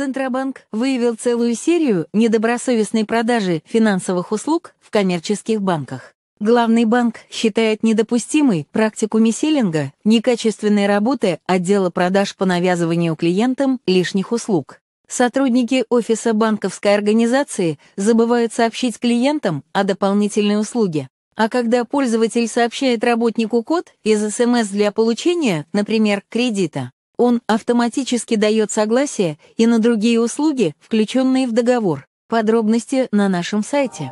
Центробанк выявил целую серию недобросовестной продажи финансовых услуг в коммерческих банках. Главный банк считает недопустимой практику миселинга, некачественной работы отдела продаж по навязыванию клиентам лишних услуг. Сотрудники офиса банковской организации забывают сообщить клиентам о дополнительной услуге. А когда пользователь сообщает работнику код из СМС эм для получения, например, кредита, он автоматически дает согласие и на другие услуги, включенные в договор. Подробности на нашем сайте.